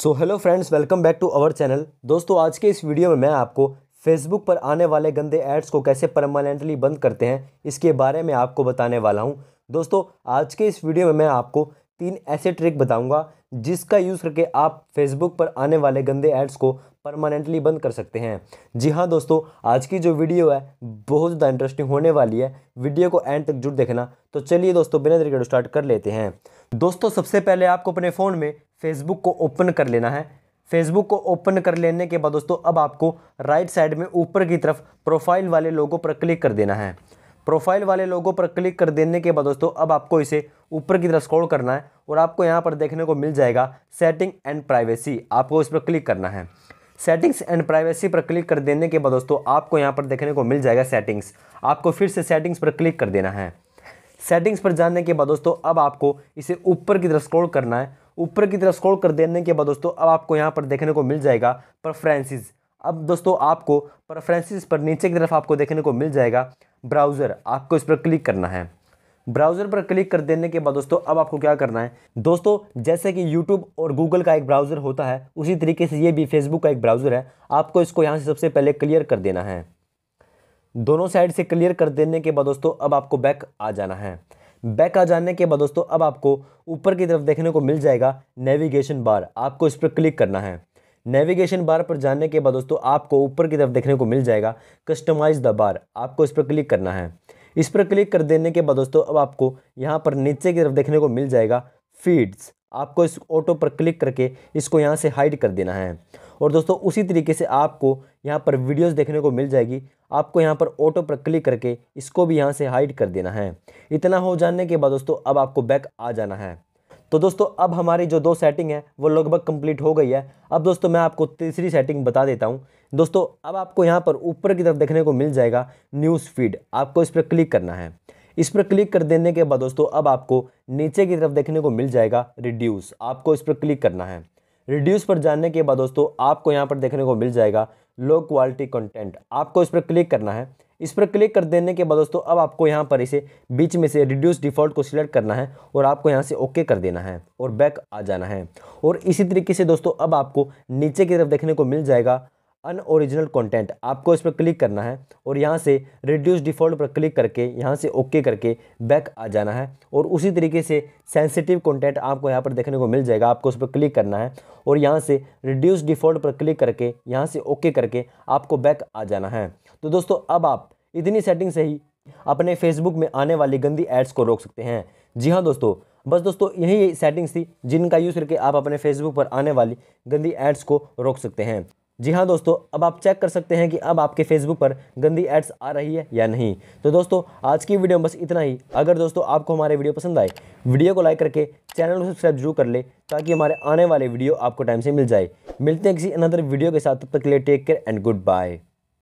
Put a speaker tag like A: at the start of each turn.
A: so hello friends welcome back to our channel दोस्तों आज के इस वीडियो में मैं आपको फेसबुक पर आने वाले गंदे एड्स को कैसे परमानेंटली बंद करते हैं इसके बारे में आपको बताने वाला हूं दोस्तों आज के इस वीडियो में मैं आपको तीन ऐसे ट्रिक बताऊंगा जिसका यूज़ करके आप फेसबुक पर आने वाले गंदे एड्स को परमानेंटली बंद कर सकते हैं जी हाँ दोस्तों आज की जो वीडियो है बहुत ज़्यादा इंटरेस्टिंग होने वाली है वीडियो को एंड तक जुट देखना तो चलिए दोस्तों बिना तरीके स्टार्ट कर लेते हैं दोस्तों सबसे पहले आपको अपने फ़ोन में फेसबुक को ओपन कर लेना है फेसबुक को ओपन कर लेने के बाद दोस्तों अब आपको राइट साइड में ऊपर की तरफ प्रोफाइल वाले लोगों पर क्लिक कर देना है प्रोफाइल वाले लोगों पर क्लिक कर देने के बाद दोस्तों अब आपको इसे ऊपर की तरफ स्क्रॉल करना है और आपको यहाँ पर देखने को मिल जाएगा सेटिंग एंड प्राइवेसी आपको इस पर क्लिक करना है सेटिंग्स एंड प्राइवेसी पर क्लिक कर देने के बाद दोस्तों आपको यहाँ पर देखने को मिल जाएगा सेटिंग्स आपको फिर से सेटिंग्स पर क्लिक कर देना है सेटिंग्स पर जाने के बाद दोस्तों अब आपको इसे ऊपर की तरफ स्क्रॉल करना है ऊपर की तरफ स्क्रॉल कर देने के बाद दोस्तों अब आपको यहाँ पर देखने को मिल जाएगा प्रफ्रेंसेज अब दोस्तों आपको प्रेफरेंसेस पर नीचे की तरफ आपको देखने को मिल जाएगा ब्राउज़र आपको इस पर क्लिक करना है ब्राउज़र पर क्लिक कर देने के बाद दोस्तों अब आपको क्या करना है दोस्तों जैसे कि यूट्यूब और गूगल का एक ब्राउज़र होता है उसी तरीके से ये भी फेसबुक का एक ब्राउज़र है आपको इसको यहाँ से सबसे पहले क्लियर कर देना है दोनों साइड से क्लियर कर देने के बाद दोस्तों अब आपको बैक आ जाना है बैक आ जाने के बाद दोस्तों अब आपको ऊपर की तरफ देखने को मिल जाएगा नेविगेशन बार आपको इस पर क्लिक करना है नेविगेशन बार पर जाने के बाद दोस्तों आपको ऊपर की तरफ देखने को मिल जाएगा कस्टमाइज द बार आपको इस पर क्लिक करना है इस पर क्लिक कर देने के बाद दोस्तों अब आपको यहाँ पर नीचे की तरफ देखने को मिल जाएगा फीड्स आपको इस ऑटो पर क्लिक करके इसको यहाँ से हाइड कर देना है और दोस्तों उसी तरीके से आपको यहाँ पर वीडियोस देखने को मिल जाएगी आपको यहाँ पर ऑटो पर क्लिक करके इसको भी यहाँ से हाइड कर देना है इतना हो जाने के बाद दोस्तों अब आपको बैक आ जाना है तो दोस्तों अब हमारी जो दो सेटिंग है वो लगभग कंप्लीट हो गई है अब दोस्तों मैं आपको तीसरी सेटिंग बता देता हूँ दोस्तों अब आपको यहाँ पर ऊपर की तरफ देखने को मिल जाएगा न्यूज़ फीड आपको इस पर क्लिक करना है इस पर क्लिक कर देने के बाद दोस्तों अब आपको नीचे की तरफ देखने को मिल जाएगा रिड्यूस आपको इस पर क्लिक करना है रिड्यूस पर जाने के बाद दोस्तों आपको यहाँ पर देखने को मिल जाएगा लो क्वालिटी कंटेंट आपको इस पर क्लिक करना है इस पर क्लिक कर देने के बाद दोस्तों अब आपको यहाँ पर इसे बीच में से रिड्यूस डिफ़ॉल्ट को सिलेक्ट करना है और आपको यहाँ से ओके कर देना है और बैक आ जाना है और इसी तरीके से दोस्तों अब आपको नीचे की तरफ देखने को मिल जाएगा अनओरिजिनल कंटेंट आपको इस पर क्लिक करना है और यहाँ से रिड्यूस डिफ़ॉल्ट पर क्लिक करके यहाँ से ओके करके बैक आ जाना है और उसी तरीके से सेंसिटिव कंटेंट आपको यहाँ पर देखने को मिल जाएगा आपको उस पर क्लिक करना है और यहाँ से रिड्यूस डिफ़ॉल्ट पर क्लिक करके यहाँ से ओके करके आपको बैक आ जाना है तो दोस्तों अब आप इतनी सेटिंग से ही अपने फेसबुक में आने वाली गंदी एड्स को रोक सकते हैं जी हाँ दोस्तों बस दोस्तों यही सेटिंग्स थी जिनका यूज़ करके आप अपने फेसबुक पर आने वाली गंदी एड्स को रोक सकते हैं जी हाँ दोस्तों अब आप चेक कर सकते हैं कि अब आपके फेसबुक पर गंदी एड्स आ रही है या नहीं तो दोस्तों आज की वीडियो में बस इतना ही अगर दोस्तों आपको हमारे वीडियो पसंद आए वीडियो को लाइक करके चैनल को सब्सक्राइब जरूर कर ले ताकि हमारे आने वाले वीडियो आपको टाइम से मिल जाए मिलते हैं किसी अनदर वीडियो के साथ तब तक के लिए take care and good bye